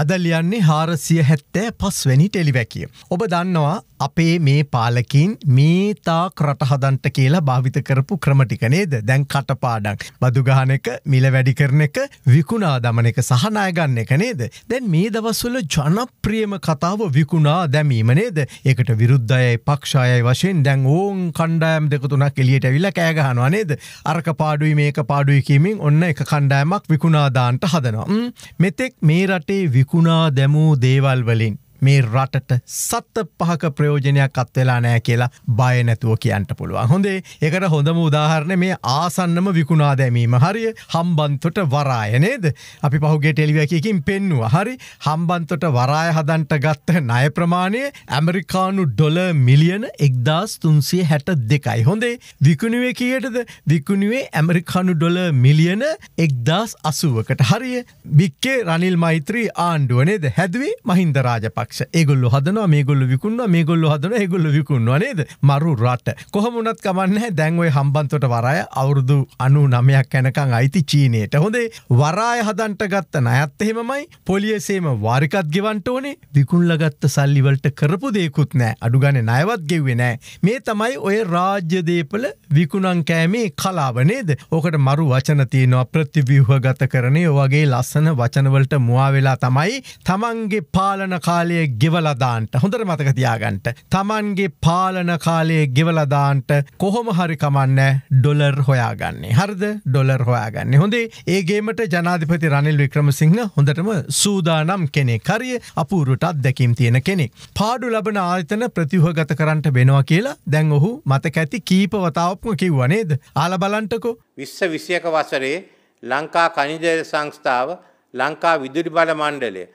අදලියන්නේ හාරසිය හැත්තෑ පස්වැනි ටෙලිවැකිය. ඔබ දන්නවා අපේ මේ පාලකින් මේතා කරටහදන්ට කියලා භාවිත කරපු ක්‍රමටිකනේද දැන් කටපාඩක්. බදුගාන එක මිල වැඩි කරන එක විකුණා දමන එක සහනායගන්න එක නේද. දැන් මේ දවස්වල ජනප්‍රියම කතාව විකුණා දැමීම නේද ඒකට විරුද්ධයයි පක්ෂායයි වශයෙන් දැන් ඕන් කණ්ඩායම් දෙකතුනක් එලියට විල්ල කෑගහනවා නේද. අරක පාඩුයි මේක පාඩුයි කීමින් ඔන්න එක කණ්ඩායමක් විකුණාදාන්ට හදනවා. මෙතෙක් මේ රටේ වි විකුණා දැමූ දේවල් වලින් මේ රටට සත්ත පහක ප්‍රයෝජනයක් අත්වෙලා නෑ කියලා බය නැතුව කියන්ට පුළුවන්. හොඳේ එකට හොඳම උදාහරණ මේ ආසන්නම විකුණා දැමීම හරිය හම්බන්තොට වරාය නේද අපි පහුගේ ටෙලිවැකියකින් පෙන්නුව හරි හම්බන්තොට වරාය හදන්ට ගත්ත නය ප්‍රමාණය ඇමරිකානු ඩොල මිලියන එක්දස් තුන්සිය හැට දෙකයි. හොඳේ විකුණුවේ කියටද විකුණුවේ ඇමරිකානු ඩොල මිලියන එක්දස් අසුවකට හරිය බික්කේ රනිල් මෛත්‍රී ආණ්ඩුවනේද හැදවේ මහින්දරාජපක්. යක්ෂ ඒගොල්ල හදන මේගොල්ල විකුණ මේගොල්ල හදන ඒගොල්ල විකුණවා නේද මරු රට කොහමුණත් කමන්න දැන්වයි හම්බන්තොට වරය අවුරුදු අනු නමයක් යැනකං අයිති චීනයට හොඳේ වරාය හදන්ට ගත්ත නයත් එහෙමමයි පොලියසේම වාරිකත් ගෙවන්ට ඕනේ විකුණලගත්ත සල්ලිවලට කරපු දෙකුත් නෑ අඩුගන නයවත් ගෙව්වේ නෑ මේ තමයි ඔය රාජ්‍යදේපල විකුණං කෑමේ කලාව නේද ඕකට මරු වචන තියෙනවා ප්‍රතිව්‍යහගත කරනේ වගේ ලස්සන වචනවලට මවා වෙලා තමයි තමන්ගේ පාලන කාලය කාලය ගෙවලදාන්ට හොඳර මතක තියාගන්ට. තමන්ගේ පාලන කාලයේ ගෙවලදාන්ට කොහොම හරිකමන්න ඩොලර් හොයාගන්නේ හරිද ඩොලර් හොයාගන්න හොඳේ ඒගේමට ජනාධිපති රනිල් වික්‍රම සිංහ හොඳටම සූදානම් කෙනෙ කරිය අපූරුටත් දැකම් තියෙන කෙනෙ. පාඩු ලබන ආතන ප්‍රතිහගත කරන්නට වෙනවා කියලා දැන් ඔහු මතක ඇති කීපවතාවක්ම කිව්වනේද ආල බලන්ටකෝ. විශ්ස විසියක වසරේ ලංකා කනිජය සංස්ථාව ලංකා විදුරි බල මණ්ඩලේ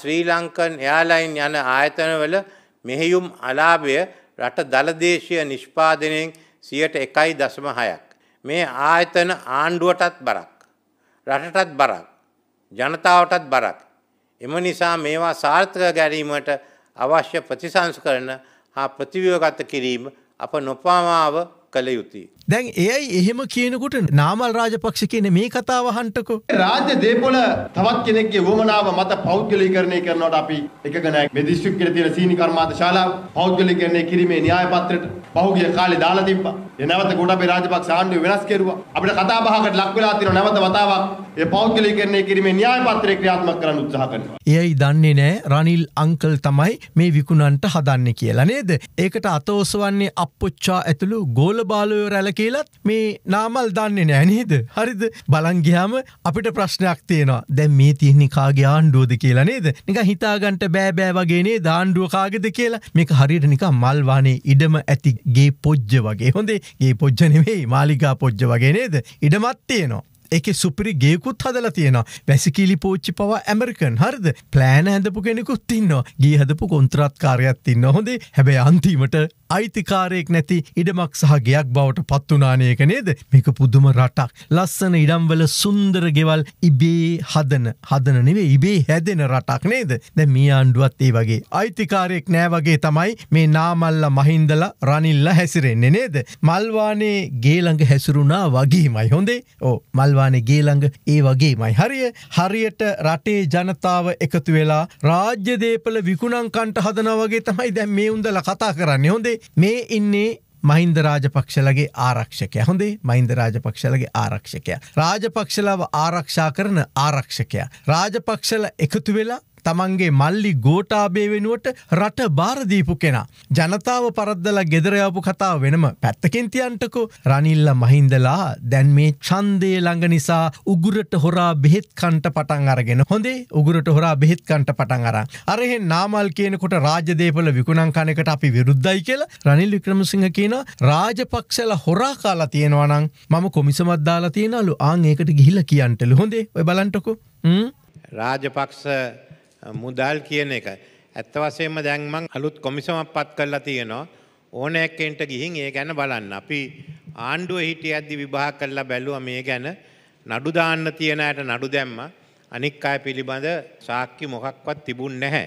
ශ්‍රී ලංකන් එයාලයින් යන ආයතනවල මෙහෙයුම් අලාභය රට දලදේශය නිෂ්පාදනයෙන් සියට එකයි දසම හයක්. මේ ආයතන ආණ්ඩුවටත් බරක්. රටටත් බරක්. ජනතාවටත් බරක්. එම නිසා මේවා සාර්ථක ගැරීමට අවශ්‍ය ප්‍රතිසංස් කරන හා ප්‍රතිවයෝගත කිරීම අප නොපාමාව කළ යුතුයි. දැන් එයයි එහෙම කියනකුට නාමල් රාජපක්ෂ කියන මේ කතාව හන්ටකෝ. රාජ්‍ය දේපොල තවත් කෙනෙක්ගේ වුවමනාව මත පෞද්ගලීකරණය කරනවට අපි එකග නැහැ. මේ දිස්ත්‍රික්කයේ තියෙන සීනි කර්මාන්ත ශාලාව පෞද්ගලීකරණය කිරීමේ න්‍යාය පත්‍රයට පහුගිය කාලේ දාලා තිබ්බා. ඒ නැවත ගොඩබේ රාජපක්ෂ ආණ්ඩුව වෙනස් කෙරුවා. අපිට කතා බහකට ලක් වෙලා තියෙනවා නැවත වතාවක් ඒ පෞද්ගලිකරණය කිරීමේ න්‍යාය පත්‍රය ක්‍රියාත්මක කරන්න උත්සාහ කරනවා. එයයි දන්නේ නෑ රනිල් අංකල් තමයි මේ විකුණන්ට හදන්නේ කියලා නේද? ඒකට අත ඔසවන්නේ අප්පුච්චා ඇතුළු ගෝලබාලයෝ රැළ කියලත් මේ නාමල් දන්නේ නෑ නේද? හරිද? බලන් ගියාම අපිට ප්‍රශ්නයක් තියෙනවා. දැන් මේ තියෙන්නේ කාගේ ආණ්ඩුවද කියලා නේද? නිකන් හිතාගන්න බෑ බෑ වගේ නේද ආණ්ඩුව කාගේද කියලා. මේක හරියට නිකන් මල් වානේ ඉඩම ඇති ගේ පොජ්ජ වගේ. හොඳේ ගේ පොජ්ජ නෙවෙයි මාලිගා පොජ්ජ වගේ නේද? ඉඩමත් තියෙනවා. එක සුපිරි ගේකුත් හදලා තියෙනවා වැසිකිලි පෝච්චි පවා ඇමරිකන් හරිද ප්ලෑන ඇඳපු කෙනෙකුත් ඉන්නවා ගේ හදපු කොන්ත්‍රාත්කාරයක් තින්න හොඳේ හැබැයි අන්තිමට අයිතිකාරයෙක් නැති ඉඩමක් සහ ගයක් බවට පත්වනානයක නේද මේක පුදුම රටක් ලස්සන ඉඩම්වල සුන්දර ගෙවල් ඉබේ හදන හදන නෙවේ ඉබේ හැදෙන රටක් නේද දැ මේ ආණ්ඩුවත් ඒ වගේ අයිතිකාරයෙක් නෑ වගේ තමයි මේ නාමල්ල මහින්දල රනිල්ල හැසිරෙන්නේ නේද මල්වානේ ගේළඟ හැසිරුණා වගේමයි හොඳේ ඕ මල්වානේ ගේළඟ ඒ වගේමයි හරිය හරියට රටේ ජනතාව එකතු වෙලා රාජ්‍යදේපල විකුණං කන්ට හදනවගේ තමයි දැන් මේ උන්දල කතා කරන්න හොඳේ මේ ඉන්නේ මහින්ද රාජපක්ෂලගේ ආරක්ෂකය හොඳේ මහින්ද රාජපක්ෂලගේ ආරක්ෂකය. රාජපක්ෂලාව ආරක්ෂා කරන ආරක්ෂකය. රාජපක්ෂල එකතු වෙලා තමන්ගේ මල්ලි ගෝටාබේ වෙනුවට රට භාරදීපු කෙනා. ජනතාව පරද්දලා ගෙදරයාපු කතාව වෙනම පැත්තකින් තියන්ටකු රනිල්ල මහින්දලා දැන් මේ චන්දය ළඟ නිසා උගුරට හොරා බෙහෙත් කන්ට පටන් අරගෙන හොඳේ උගුරට හොරා බෙහෙත් කන්ට පටන් අර. අරහෙන් නාමල් කියනකොට රාජදේපල විකුණන් කනකට අපි විරුද්ධයි කියලා රනිල් වික්‍රමසිංහ කියන රාජපක්ෂල හොරා කාලා තියෙනවනං මම කොමිසමත් දාලා තියෙනලු ආං ඒකට ගිහිල කියන්ටලු හොඳේ ඔය බලන්ටකු. රාජපක්ෂ මුදල් කියන එක. ඇත්ත වශයෙන්ම දැන් මං අලුත් කොමිසමක් පත් කරලා තියෙනවා. ඕනෑක්කෙන්ට ගිහින් ඒ ගැන බලන්න. අපි ආණ්ඩුව හිටියද්දි විභාග කරලා බැලුවා මේ ගැන නඩු දාන්න තියෙන අයට නඩු දැම්මා. අනික් අය පිළිබඳ සාක්ෂි මොකක්වත් තිබුණ නැහැ.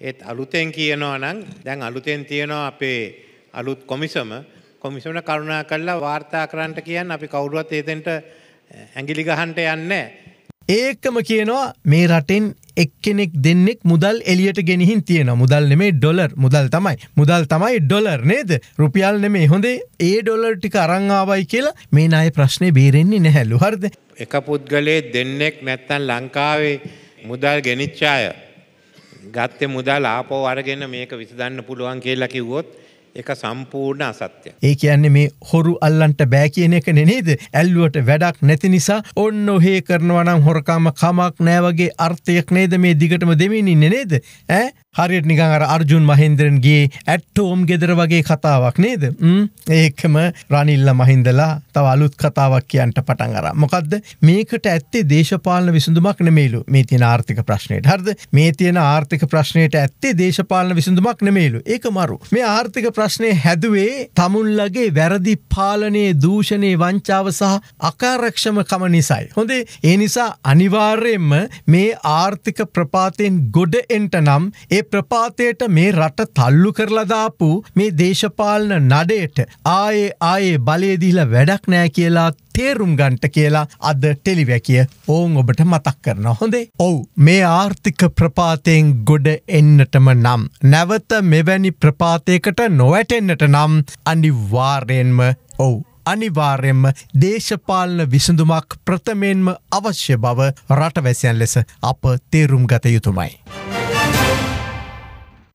ඒත් අලුතෙන් කියනවා නම් දැන් අලුතෙන් තියෙනවා අපේ අලුත් කොමිසම කොමිසමට කරුණා කරලා වාර්තා කරන්නට කියන්න අපි කවුරුවත් ඒතෙන්ට ඇඟිලි ගහන්ට යන්නේ. ඒකම කියනවා මේ රටෙන් එක්කෙනෙක් දෙන්නෙක් මුදල් එලියට ගෙනහින් තියෙන මුදල් නෙමේ ඩොලර් මුදල් තමයි මුදල් තමයි ඩොලර් නේද රුපියල් නෙමේ හොඳේ ඒ ඩොලර් ටික අරංආවයි කියලා මේ අය ප්‍රශ්නය බේරෙන්නේ නැහැල්ලු හරද එක පුද්ගලයේ දෙන්නෙක් නැත්තන් ලංකාවේ මුදල් ගෙනනිච්චාය ගත්තේ මුදල් ආපෝ අරගෙන මේක විසඳන්න පුළුවන් කියලා කිව්වොත් එක සම්පූර්ණ අසත්‍ය. ඒ කියන්නේ මේ හොරු අල්ලන්ට බෑ කියන එක නෙනේද ඇල්ලුවට වැඩක් නැති නිසා ඔන්න ඔහේ කරනවනම් හොරකාම කමක් නෑවගේ අර්ථයක් නේද මේ දිගටම දෙමිනි නෙනේද ඇ හරියට නිකං අර අර්ජුන් මහින්දරන්ගේ ඇට්ටෝම් ගෙදර වගේ කතාවක් නේද ඒකම රනිල්ල මහින්දලා තව අලුත් කතාවක් කියන්ට පටන් අර මොකක්ද මේකට ඇත්තේ දේශපාලන විසඳුමක් නෙමේලු මේ තියෙන ආර්ථික ප්‍රශ්නයට හරද මේ තියෙන ආර්ථික ප්‍රශ්නයට ඇත්තේ දේශපාලන විසඳුමක් නෙමේලු ඒක මරු මේ ආර්ථික ප්‍රශ්නය හැදුවේ තමුන්ලගේ වැරදි පාලනයේ දූෂණය වංචාව සහ අකාරක්ෂමකම නිසයි හොඳේ ඒ නිසා අනිවාර්යෙන්ම මේ ආර්ථික ප්‍රපාතයෙන් ගොඩ එන්ට නම් ඒ ප්‍රපාතයට මේ රට තල්ලු කරලදාපු මේ දේශපාලන නඩයට ආයේ ආයේ බලයදිල වැඩක් නෑ කියලා තේරුම් ගන්ට කියලා අද ටෙලිවැකිය ඕන් ඔබට මතක් කරන හොඳේ ඔවු මේ ආර්ථික ප්‍රපාතයෙන් ගොඩ එන්නටම නම් නැවත මෙවැනි ප්‍රපාතයකට නොවැටෙන්න්නට නම් අනි වාර්යෙන්ම ඔවු අනිවාර්යෙන්ම දේශපාලන විසඳුමක් ප්‍රථමයෙන්ම අවශ්‍ය බව රටවැසියන් ලෙස අප තේරුම් ගත යුතුමයි.